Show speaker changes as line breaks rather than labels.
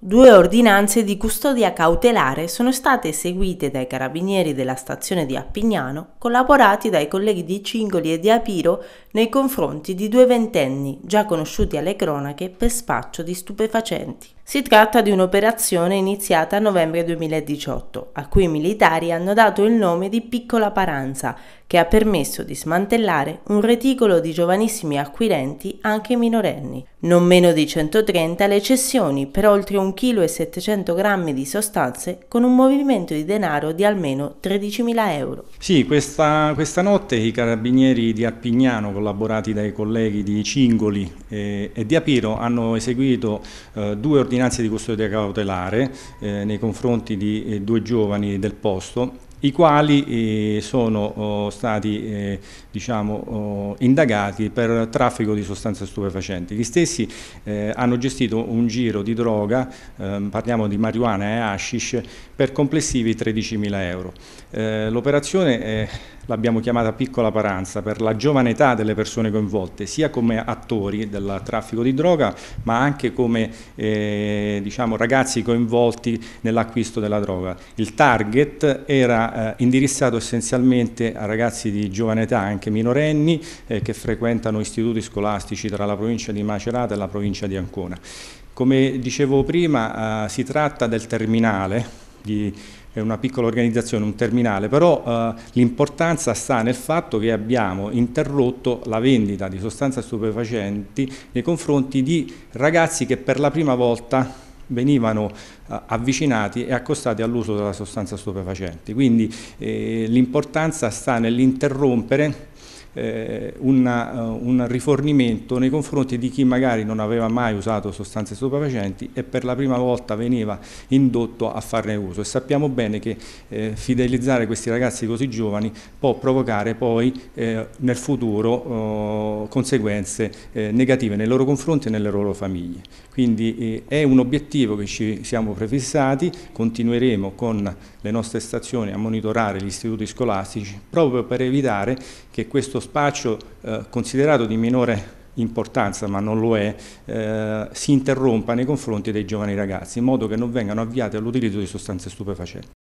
Due ordinanze di custodia cautelare sono state eseguite dai carabinieri della stazione di Appignano, collaborati dai colleghi di Cingoli e di Apiro nei confronti di due ventenni già conosciuti alle cronache per spaccio di stupefacenti. Si tratta di un'operazione iniziata a novembre 2018, a cui i militari hanno dato il nome di Piccola Paranza, che ha permesso di smantellare un reticolo di giovanissimi acquirenti, anche minorenni. Non meno di 130 le cessioni per oltre un 1,7 kg di sostanze con un movimento di denaro di almeno 13.000 euro.
Sì, questa, questa, notte i carabinieri di Appignano, collaborati dai colleghi di Cingoli e, e di Apiro, hanno eseguito eh, due ordinanze di custodia cautelare eh, nei confronti di eh, due giovani del posto i quali eh, sono oh, stati eh, diciamo, oh, indagati per traffico di sostanze stupefacenti. Gli stessi eh, hanno gestito un giro di droga, ehm, parliamo di marijuana e hashish, per complessivi 13.000 euro. Eh, l'operazione l'abbiamo chiamata piccola paranza, per la giovane età delle persone coinvolte, sia come attori del traffico di droga, ma anche come eh, diciamo, ragazzi coinvolti nell'acquisto della droga. Il target era eh, indirizzato essenzialmente a ragazzi di giovane età, anche minorenni, eh, che frequentano istituti scolastici tra la provincia di Macerata e la provincia di Ancona. Come dicevo prima, eh, si tratta del terminale di è una piccola organizzazione, un terminale, però eh, l'importanza sta nel fatto che abbiamo interrotto la vendita di sostanze stupefacenti nei confronti di ragazzi che per la prima volta venivano eh, avvicinati e accostati all'uso della sostanza stupefacente. Quindi eh, l'importanza sta nell'interrompere eh, una, eh, un rifornimento nei confronti di chi magari non aveva mai usato sostanze stupefacenti e per la prima volta veniva indotto a farne uso e sappiamo bene che eh, fidelizzare questi ragazzi così giovani può provocare poi eh, nel futuro oh, conseguenze eh, negative nei loro confronti e nelle loro famiglie. Quindi eh, è un obiettivo che ci siamo prefissati, continueremo con le nostre stazioni a monitorare gli istituti scolastici proprio per evitare che questo spaccio eh, considerato di minore importanza, ma non lo è, eh, si interrompa nei confronti dei giovani ragazzi, in modo che non vengano avviati all'utilizzo di sostanze stupefacenti.